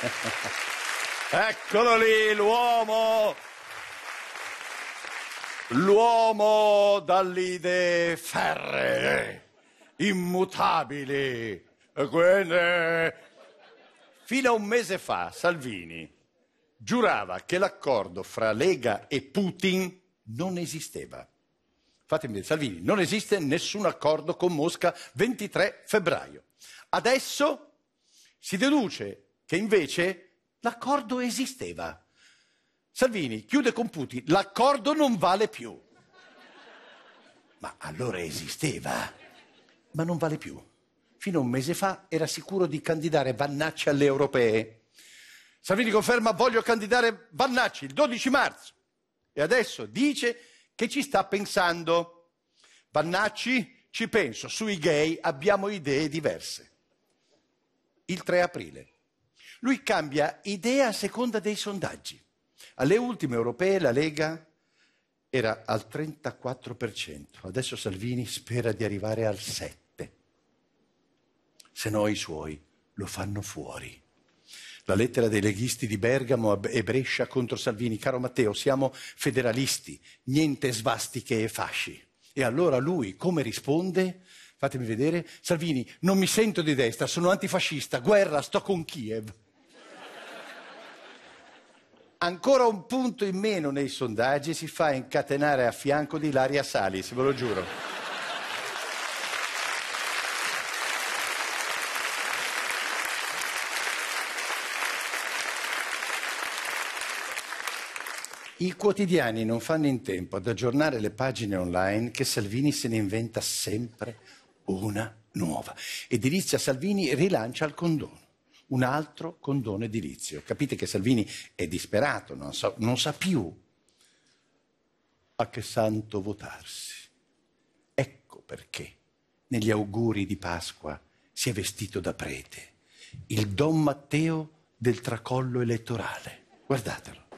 Eccolo lì, l'uomo! L'uomo dalle idee ferree, immutabili. quindi... Fino a un mese fa Salvini giurava che l'accordo fra Lega e Putin non esisteva. Fatemi dire, Salvini, non esiste nessun accordo con Mosca 23 febbraio. Adesso si deduce che invece l'accordo esisteva. Salvini chiude con Putin, l'accordo non vale più. Ma allora esisteva, ma non vale più. Fino a un mese fa era sicuro di candidare Vannacci alle europee. Salvini conferma voglio candidare Vannacci il 12 marzo e adesso dice che ci sta pensando. Vannacci ci penso, sui gay abbiamo idee diverse. Il 3 aprile lui cambia idea a seconda dei sondaggi. Alle ultime europee la Lega era al 34%, adesso Salvini spera di arrivare al 7%, se no i suoi lo fanno fuori. La lettera dei leghisti di Bergamo e Brescia contro Salvini, caro Matteo, siamo federalisti, niente svastiche e fasci. E allora lui come risponde? Fatemi vedere, Salvini, non mi sento di destra, sono antifascista, guerra, sto con Kiev ancora un punto in meno nei sondaggi si fa incatenare a fianco di Laria Salis, ve lo giuro. I quotidiani non fanno in tempo ad aggiornare le pagine online che Salvini se ne inventa sempre una nuova. Edilizia Salvini rilancia il condono un altro condono edilizio. Capite che Salvini è disperato, non, so, non sa più a che santo votarsi. Ecco perché negli auguri di Pasqua si è vestito da prete, il Don Matteo del tracollo elettorale. Guardatelo.